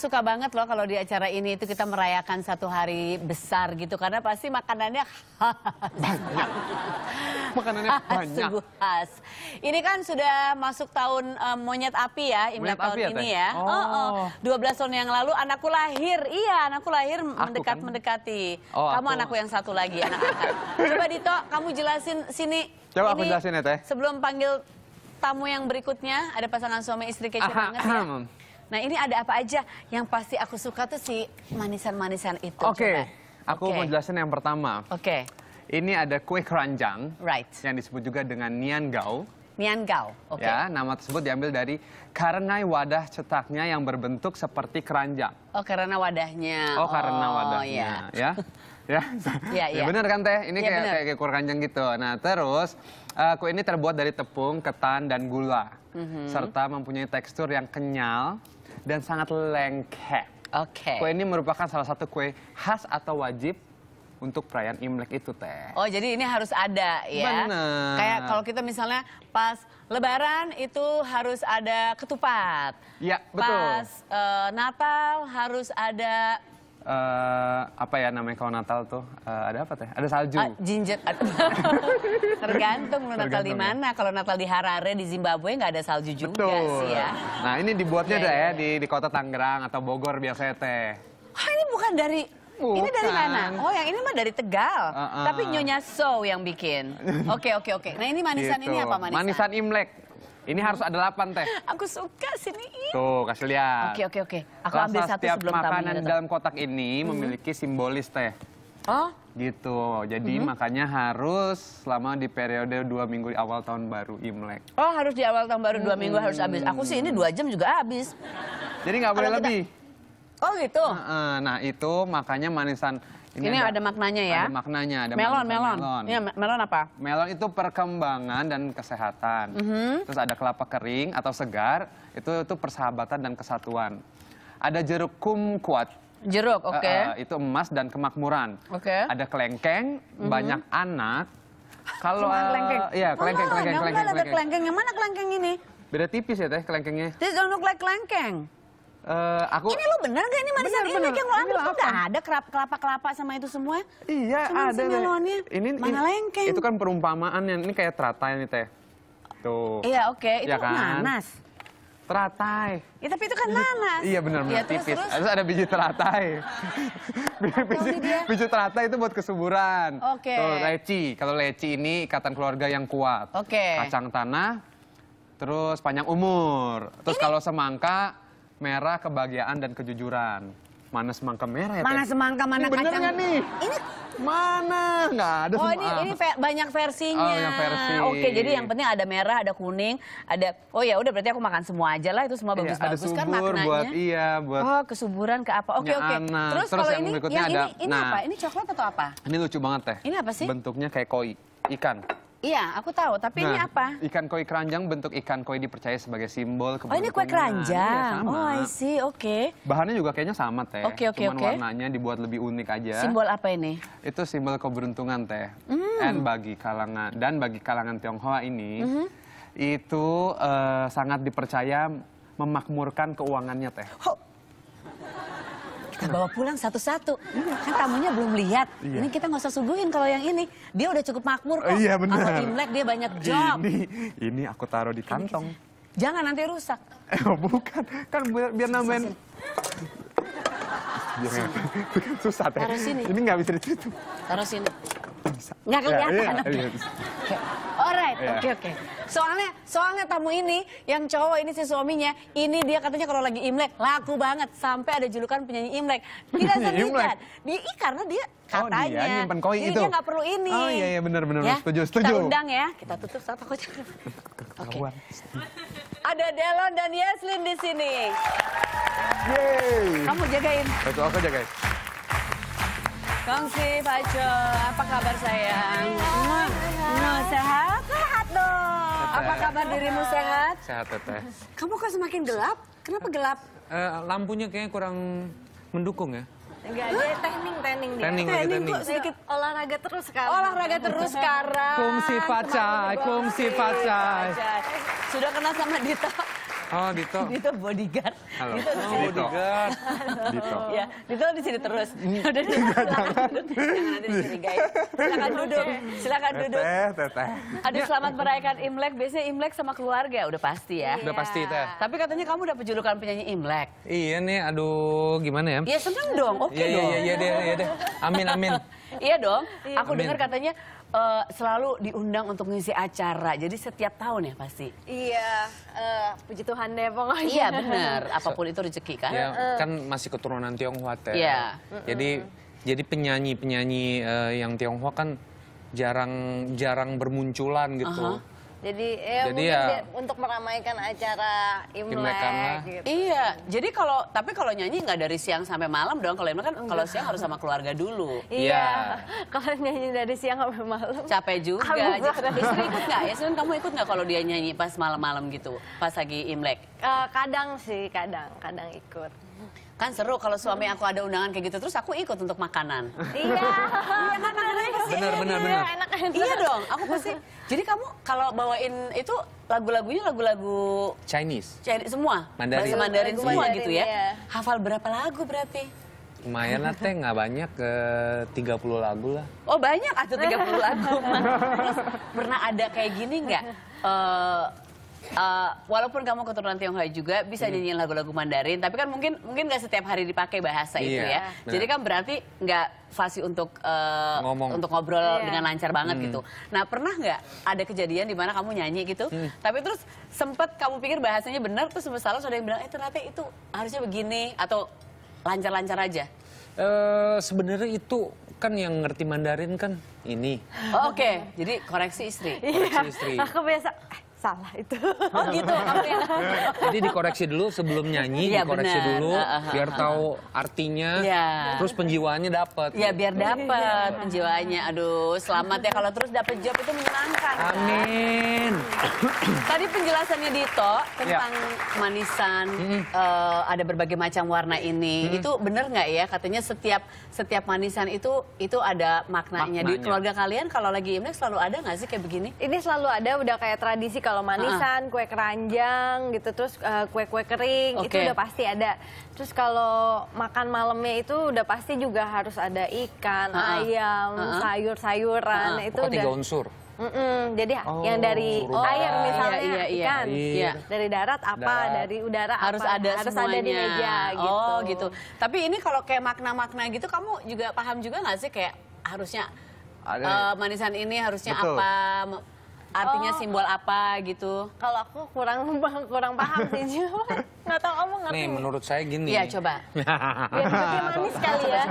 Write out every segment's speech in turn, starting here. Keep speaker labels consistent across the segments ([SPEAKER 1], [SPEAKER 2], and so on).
[SPEAKER 1] suka banget loh kalau di acara ini itu kita merayakan satu hari besar gitu karena pasti makanannya banyak.
[SPEAKER 2] makanannya khas, banyak.
[SPEAKER 1] khas. Ini kan sudah masuk tahun um, monyet api ya, Imlek tahun api ini ya. ya. Oh. oh, oh. 12 tahun yang lalu anakku lahir. Iya, anakku lahir aku mendekat kan? mendekati. Oh, kamu aku. anakku yang satu lagi, anak angkat. Coba Dito, kamu jelasin sini. Coba ini, aku jelasin ya, Teh. Sebelum panggil tamu yang berikutnya, ada pasangan suami istri kece banget ya. Nah ini ada apa aja yang pasti aku suka tuh si manisan-manisan
[SPEAKER 2] itu. Oke, okay. aku okay. mau jelasin yang pertama. Oke. Okay. Ini ada kue keranjang, right. yang disebut juga dengan nian gao. Nian gao, oke. Okay. Ya, nama tersebut diambil dari karena wadah cetaknya yang berbentuk seperti keranjang.
[SPEAKER 1] Oh, karena wadahnya. Oh, karena oh,
[SPEAKER 2] wadahnya, yeah. ya. ya, ya, ya. benar kan teh? Ini ya, kayak, kayak kue keranjang gitu. Nah terus uh, kue ini terbuat dari tepung, ketan, dan gula,
[SPEAKER 3] mm -hmm. serta
[SPEAKER 2] mempunyai tekstur yang kenyal dan sangat lengket. Oke. Okay. Kue ini merupakan salah satu kue khas atau wajib untuk perayaan Imlek itu teh.
[SPEAKER 1] Oh jadi ini harus ada ya. Benar. Kayak kalau kita misalnya pas Lebaran itu harus ada ketupat.
[SPEAKER 2] Ya betul. Pas
[SPEAKER 1] uh, Natal harus ada
[SPEAKER 2] uh, apa ya namanya kalau Natal tuh uh, ada apa teh? Ada salju. Uh,
[SPEAKER 1] ginger. Tergantung lu Natal di ya. mana. Ya. Kalau Natal di Harare di Zimbabwe nggak ada salju juga Betul. sih ya.
[SPEAKER 2] Nah ini dibuatnya okay. Iya, iya, ya iya. di di kota Tangerang atau Bogor biasanya teh.
[SPEAKER 1] Oh, ini bukan dari Bukan. Ini dari mana? Oh, yang ini mah dari Tegal. Uh -uh. Tapi Nyonya So yang bikin. Oke, oke, oke. Nah, ini manisan gitu. ini apa manisan? Manisan
[SPEAKER 2] Imlek. Ini harus ada delapan teh. Aku
[SPEAKER 1] suka sini.
[SPEAKER 2] Tuh, kasih lihat. Oke,
[SPEAKER 1] oke, oke. Aku Rasa ambil satu sebelum tamu. makanan dalam
[SPEAKER 2] kotak ini -hmm. memiliki simbolis teh. Oh. Gitu. Jadi -hmm. makanya harus selama di periode dua minggu di awal tahun baru Imlek.
[SPEAKER 1] Oh, harus di awal tahun baru dua hmm. minggu harus hmm. habis. Aku sih ini dua jam juga habis.
[SPEAKER 2] Jadi nggak boleh kita... lebih. Oh gitu. Nah, nah itu makanya manisan ini, ini ada, ada
[SPEAKER 1] maknanya ya. Ada
[SPEAKER 2] maknanya, ada melon, melon. Melon. Ya, melon apa? Melon itu perkembangan dan kesehatan. Mm -hmm. Terus ada kelapa kering atau segar, itu itu persahabatan dan kesatuan. Ada jeruk kum kuat. Jeruk, oke. Okay. Uh, eh, uh, eh, itu emas dan kemakmuran. Oke. Okay. Ada kelengkeng, mm -hmm. banyak anak. Kalau eh, kelengkeng. Iya, kelengkeng, oh, kelengkeng, kelengkeng. Ada kelengkeng.
[SPEAKER 1] Yang mana kelengkeng ini?
[SPEAKER 2] Beda tipis ya teh kelengkengnya.
[SPEAKER 1] This don't look like kelengkeng.
[SPEAKER 2] Uh, aku ini lo bener gak ini manisan bener, ini bener. yang lo ambil tuh gak ada
[SPEAKER 1] kelapa, kelapa sama itu semua iya Cuman ada melonnya
[SPEAKER 2] ini mana ini, lengkeng itu kan perumpamaan yang ini kayak teratai nih teh tuh iya
[SPEAKER 1] oke okay. itu ya kan? nanas
[SPEAKER 2] teratai.
[SPEAKER 1] Ya tapi itu kan nanas.
[SPEAKER 2] Iya bener bener ya, terus, tipis. Terus, terus ada biji teratai. biji, biji teratai itu buat kesuburan. Oke. Okay. Tuh, leci. Kalau leci ini ikatan keluarga yang kuat. Oke. Okay. Kacang tanah terus panjang umur. Terus kalau semangka merah kebahagiaan dan kejujuran. Mana semangka merah ya? Mana semangka, mana ini kacang. Bener nih?
[SPEAKER 3] Ini
[SPEAKER 1] mana? Nggak ada Oh ini, ah. ini ve banyak versinya. Oh, versi. Oke, jadi yang penting ada merah, ada kuning, ada... Oh ya udah berarti aku makan semua aja lah, itu semua iya, bagus-bagus iya, kan maknanya. buat iya, buat... Oh, kesuburan ke apa. Oke, oke. Terus, Terus kalau yang ini, berikutnya yang ada, ini, ini nah, apa? Ini coklat atau apa?
[SPEAKER 2] Ini lucu banget teh. Ini apa sih? Bentuknya kayak koi, ikan.
[SPEAKER 1] Iya, aku tahu. Tapi nah, ini apa?
[SPEAKER 2] Ikan koi keranjang bentuk ikan koi dipercaya sebagai simbol keberuntungan. Oh, ini kue iya, keranjang. Iya, sama. Oh, I see. Oke. Okay. Bahannya juga kayaknya sama, Teh. Oke, okay, oke, okay, Cuman okay. warnanya dibuat lebih unik aja. Simbol apa ini? Itu simbol keberuntungan, Teh. Mm. Dan bagi kalangan dan bagi kalangan Tionghoa ini mm -hmm. itu uh, sangat dipercaya memakmurkan keuangannya, Teh. Oh,
[SPEAKER 1] bawa pulang satu-satu. Kan tamunya belum lihat. Iya. Ini kita nggak usah suguhin kalau yang ini. Dia udah cukup makmur kok. Iya benar. Imlek dia banyak job. Ini,
[SPEAKER 2] ini aku taruh di kan gitu kantong. Ini,
[SPEAKER 1] Jangan nanti rusak. Eh
[SPEAKER 2] bukan, kan biar, biar nambahin. Jangan, susah teh. Taruh sini. Ini nggak bisa ditutup. Taruh sini biasa. Nggak iya, kelihatan. Ya, yeah, yeah.
[SPEAKER 1] Alright, iya. oke yeah. oke. Okay, okay. Soalnya soalnya tamu ini yang cowok ini si suaminya, ini dia katanya kalau lagi Imlek laku banget sampai ada julukan penyanyi Imlek. Tidak sedikit. Di i, karena dia katanya. Oh, dia koi iya, itu. Dia nggak perlu ini. Oh iya iya benar
[SPEAKER 2] benar ya? setuju setuju. Kita undang
[SPEAKER 1] ya, kita tutup satu kocok. Oke. Okay. Ada Delon dan Yaslin di sini.
[SPEAKER 3] Yeay. Kamu jagain. Betul, aku jagain.
[SPEAKER 1] Kongsi, Pak Jo. Apa kabar sayang? Hai, hai. sehat? Sehat dong. Apa kabar dirimu sehat? Sehat, Teteh. Kamu kok semakin gelap? Kenapa gelap?
[SPEAKER 3] Uh, lampunya kayaknya kurang mendukung ya.
[SPEAKER 1] Enggak, dia tanning, tanning dia. Tanning, tanning, tanning. Kok sedikit olahraga terus sekarang. Olahraga terus sekarang. Kungsi pacai, kungsi pacai. Sudah kenal sama Dita.
[SPEAKER 3] Oh, Dito.
[SPEAKER 1] Dito bodyguard. Halo. Dito oh, bodyguard. Dito. Ya, Dito di sini terus. Udah
[SPEAKER 2] di sini. sini,
[SPEAKER 1] guys. Silakan duduk. Silakan duduk. Teteh, teteh. Aduh, ya. selamat merayakan Imlek. Biasanya Imlek sama keluarga, ya? udah pasti ya. Udah pasti, ya. Teh. Tapi katanya kamu udah julukan penyanyi Imlek.
[SPEAKER 3] Iya nih, aduh gimana ya? Ya
[SPEAKER 1] seneng dong, oke dong. Iya, iya, iya, iya deh, iya deh. Amin, amin. Iya dong, aku dengar katanya uh, selalu diundang untuk ngisi acara. Jadi setiap tahun ya pasti. Iya, uh, puji Tuhan deh pokoknya. Iya benar, apapun so, itu rezeki kan. Ya, uh. kan
[SPEAKER 3] masih keturunan Tionghoa teh. Iya. Jadi jadi penyanyi-penyanyi uh, yang Tionghoa kan jarang jarang bermunculan gitu. Uh -huh
[SPEAKER 1] jadi, eh, jadi ya, ya untuk meramaikan acara Imlek gitu. Iya, jadi kalau tapi kalau nyanyi nggak dari siang sampai malam dong. Kalau Imlek kan kalau siang harus sama keluarga dulu. Iya. Yeah. Kalau nyanyi dari siang sampai malam. Capek juga. Istri ikut nggak? Ya, Sun kamu ikut nggak kalau dia nyanyi pas malam-malam gitu, pas lagi Imlek? Uh, kadang sih, kadang, kadang ikut. Kan seru kalau suami aku ada undangan kayak gitu terus aku ikut untuk makanan. Iya.
[SPEAKER 3] Iya kan Benar benar benar.
[SPEAKER 1] Iya dong, aku pasti. Jadi kamu kalau bawain itu lagu-lagunya lagu-lagu Chinese. Chinese semua. Mandarin. Bahasa Mandarin semua Mandarin, gitu ya. Iya. Hafal berapa lagu berarti?
[SPEAKER 3] Lumayan lah teh, nggak banyak ke 30 lagu lah.
[SPEAKER 1] Oh banyak atau 30 lagu. Terus pernah ada kayak gini nggak? Uh, Uh, walaupun kamu keturunan Tionghoa juga bisa hmm. nyanyiin lagu-lagu Mandarin, tapi kan mungkin mungkin nggak setiap hari dipakai bahasa yeah. itu iya, ya. Nah. Jadi kan berarti nggak fasih untuk uh, Ngomong. untuk ngobrol yeah. dengan lancar banget hmm. gitu. Nah pernah nggak ada kejadian di mana kamu nyanyi gitu, hmm. tapi terus sempat kamu pikir bahasanya benar, terus sempet salah, yang bilang, eh ternyata itu harusnya begini atau lancar-lancar aja.
[SPEAKER 3] Uh, Sebenarnya itu kan yang ngerti Mandarin kan ini. Oh,
[SPEAKER 1] Oke, okay. jadi koreksi istri. Koreksi istri. Aku biasa salah itu. Oh gitu.
[SPEAKER 3] Jadi dikoreksi dulu sebelum nyanyi, ya, dikoreksi bener. dulu uh, uh, uh, biar tahu artinya. Ya. Terus penjiwaannya dapat. Ya biar iya.
[SPEAKER 1] dapat penjiwanya Aduh, selamat ya kalau terus dapat job itu menyenangkan.
[SPEAKER 3] Ya. Amin. Kan?
[SPEAKER 1] Tadi penjelasannya Dito iya. tentang ya. manisan hmm. uh, ada berbagai macam warna ini. Hmm. Itu benar nggak ya katanya setiap setiap manisan itu itu ada maknanya. maknanya. Di keluarga kalian kalau lagi Imlek selalu ada nggak sih kayak begini? Ini selalu ada udah kayak tradisi kalau manisan, kue keranjang gitu, terus eh, kue-kue uh, kering okay. itu udah pasti ada. Terus kalau makan malamnya itu udah pasti juga harus ada ikan, ayam, sayur-sayuran itu Pokoknya oh, udah. tiga unsur. Mm -mm, jadi oh, yang dari oh, air iya, misalnya iya, iya, ikan, iya. dari darat apa, darat. dari udara harus apa, ada harus semuanya. ada di meja gitu. Oh gitu. Tapi ini kalau kayak makna-makna gitu, kamu juga paham juga nggak sih kayak harusnya Uh, manisan ini harusnya Betul. apa? artinya oh. simbol apa gitu? Kalau aku kurang kurang paham sih cuma nggak tahu kamu ngerti. Nih
[SPEAKER 3] menurut saya gini. Iya coba. biar manis kali ya.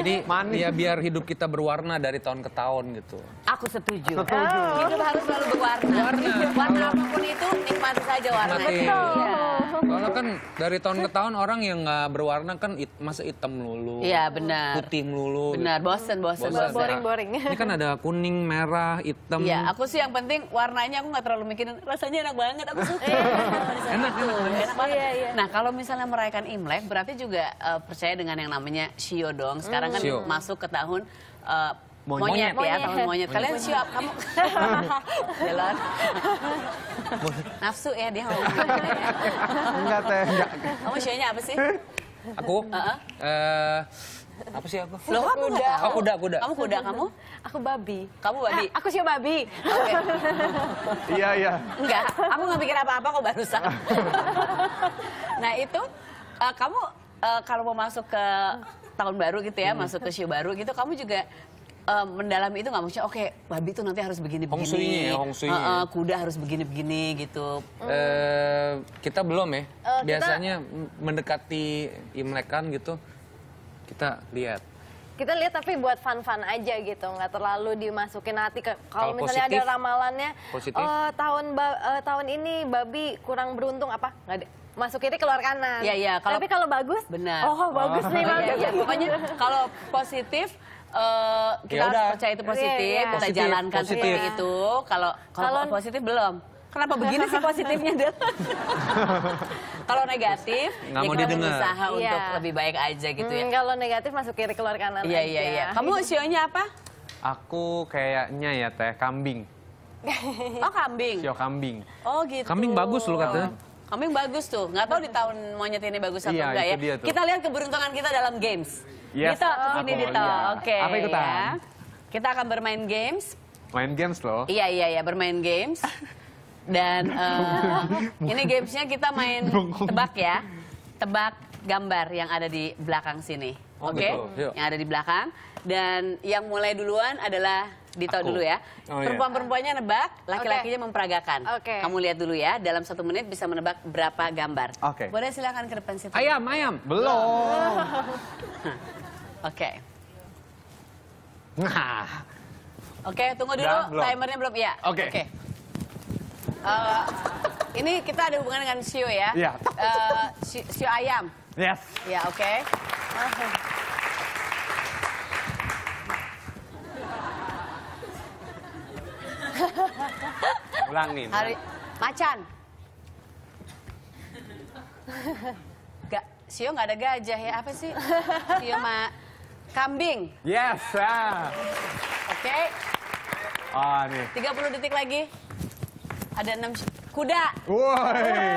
[SPEAKER 3] Jadi manis. ya biar hidup kita berwarna dari tahun ke tahun gitu.
[SPEAKER 1] Aku setuju. Setuju. Oh. Hidup harus selalu berwarna. Warna, warna apapun itu nikmati saja warnanya. Betul. Ya.
[SPEAKER 3] Soalnya kan iya. dari tahun ke kan tahun orang yang nggak berwarna kan it, masa hitam lulu Iya benar. Putih lulu Benar, gitu. bosen, bosen. bosen. Boring-boring. Nah, ini kan ada kuning, merah, hitam. Iya, aku
[SPEAKER 1] sih yang penting warnanya aku nggak terlalu mikirin. Rasanya enak banget, aku suka. Iya. enak, enak, enak, enak banget. Iya, iya. Nah kalau misalnya merayakan Imlek berarti juga uh, percaya dengan yang namanya Shio dong. Sekarang kan hmm. Shio. masuk ke tahun... Uh, Monyet, monyet, ya, monyet. tahun monyet. Kalian monyet. siap kamu. Jalan. Nafsu ya dia enggak teh, enggak. Kamu siapnya apa sih? Aku? Uh -uh.
[SPEAKER 3] uh, apa sih aku? Loh, kamu kuda. kamu Oh, kuda, kuda. Kamu kuda, kamu?
[SPEAKER 1] Aku babi. Kamu babi? Ah, aku sih babi. Oke.
[SPEAKER 2] iya, iya.
[SPEAKER 1] Enggak, aku nggak pikir apa-apa kok barusan. nah, itu uh, kamu uh, kalau mau masuk ke tahun baru gitu ya, hmm. masuk ke show baru gitu, kamu juga uh, mendalami itu nggak maksudnya oke okay, babi itu nanti harus begini begini Hong ya, Hong uh, uh,
[SPEAKER 3] kuda harus begini begini gitu uh, kita belum ya uh, biasanya kita... mendekati imlekan gitu kita lihat
[SPEAKER 1] kita lihat tapi buat fun-fun aja gitu nggak terlalu dimasukin hati ke kalau misalnya positif, ada ramalannya positif. Oh, tahun uh, tahun ini babi kurang beruntung apa nggak ada masukinnya keluar kanan. Iya iya. Tapi kalau bagus, benar. Oh bagus oh. nih iya, iya. bagus. Ya, ya. Pokoknya kalau positif Eh, kita ya harus percaya itu iya, positif, yeah, yeah. kita positif, jalankan positif. seperti itu. Kalau kalau positif belum. Kenapa begini sih positifnya, Del? kalau negatif, Nggak ya mau kita didengar. berusaha yeah. untuk lebih baik aja gitu ya. Hmm, kalau negatif masuk kiri keluar kanan Iya, iya, iya. Kamu gitu. sionya apa?
[SPEAKER 2] Aku kayaknya ya teh kambing.
[SPEAKER 1] oh kambing? Sio kambing. Oh gitu. Kambing bagus loh katanya. Kambing bagus tuh. Nggak tahu di tahun monyet ini bagus atau iya, enggak ya. Kita lihat keberuntungan kita dalam games. Yes, iya. Dito, kesini Dito. Iya. Oke. Okay, Apa ikutan? Ya. Kita akan bermain games.
[SPEAKER 2] Main games loh. Iya,
[SPEAKER 1] iya, iya. Bermain games. Dan uh, ini gamesnya kita main tebak ya. Tebak gambar yang ada di belakang sini. Oh, Oke? Okay? yang ada di belakang. Dan yang mulai duluan adalah Dito Aku. dulu ya. Oh, iya. Perempuan-perempuannya nebak, laki-lakinya okay. memperagakan. Okay. Kamu lihat dulu ya, dalam satu menit bisa menebak berapa gambar. Oke. Okay. Boleh silakan ke depan situ. Ayam,
[SPEAKER 3] ayam. Belum. Oke. Okay. Nah.
[SPEAKER 1] Oke, okay, tunggu dulu. Timernya belum ya. Oke. Okay. Okay. Uh, eh, ini kita ada hubungan dengan Siu ya. Iya. Yeah. Uh, sio, ayam. Yes. Iya, ya, yeah, oke. Okay. Ulang nih. Hari, macan. Gak, sio nggak ada gajah ya apa sih? Sio iya, mak Kambing. Yes. Oke. Okay. Ah, nih. 30 detik lagi. Ada 6 kuda. Woi.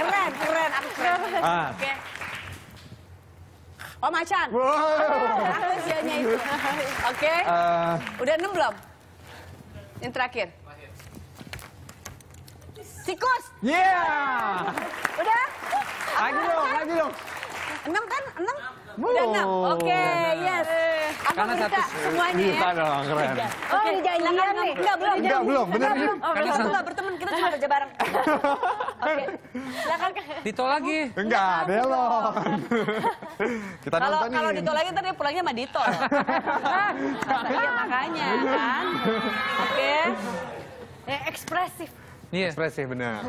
[SPEAKER 1] Keren, keren. Aku keren. Ah. Oke. Okay. Oh macan. Wow. Aku sianya itu. Oke. Okay. Uh. Udah 6 belum? Yang terakhir. Sikus.
[SPEAKER 3] Yeah.
[SPEAKER 1] Udah? Lagi dong, lagi dong. 6 kan?
[SPEAKER 3] 6? Udah enam. Oke, okay, yes.
[SPEAKER 1] Karena satu semuanya ya? Kita dong, keren. Oh, udah janjian nih. Enggak, belum. Enggak, belum. Bener nih. Oh, belum. Enggak, berteman. Kita cuma kerja bareng. Oke.
[SPEAKER 3] Silakan. Dito
[SPEAKER 2] lagi. Enggak, Delon. Kita nonton nih. Kalau Dito
[SPEAKER 1] lagi ntar dia pulangnya sama Dito. Iya, makanya kan. Oke. Eh, ekspresif.
[SPEAKER 3] Iya. Ekspresif, benar.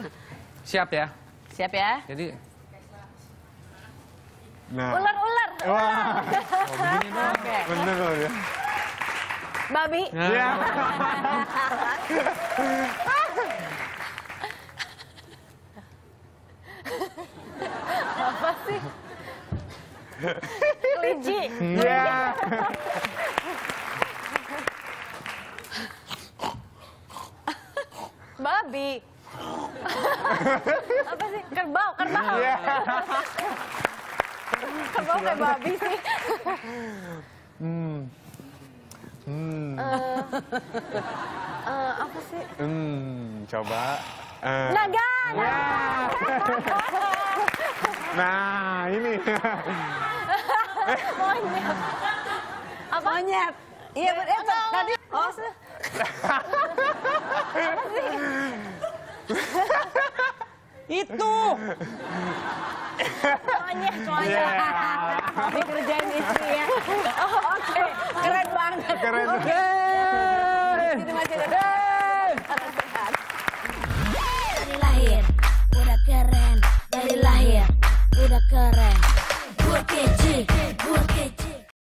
[SPEAKER 3] Siap ya? Siap ya. Jadi. Nah.
[SPEAKER 1] Ular-ular. Wah. Oh, Babi. Ya.
[SPEAKER 3] Apa sih? Kelinci. Iya.
[SPEAKER 1] Babi. Apa sih? Kerbau, kerbau.
[SPEAKER 2] Yeah kamu kayak babi sih? hmm. Hmm. Uh,
[SPEAKER 3] uh, apa sih?
[SPEAKER 2] Hmm, coba. Uh. Naga!
[SPEAKER 3] Naga!
[SPEAKER 2] nah, ini.
[SPEAKER 3] Monyet.
[SPEAKER 2] Apa?
[SPEAKER 1] Monyet. Iya, betul. Tadi. Oh, sih.
[SPEAKER 3] Itu. Soalnya,
[SPEAKER 1] soalnya. Yeah.
[SPEAKER 3] Dikerjain istri ya. Oke,
[SPEAKER 1] okay. keren banget. Keren. Oke. Okay. Yeah. Itu masih ada.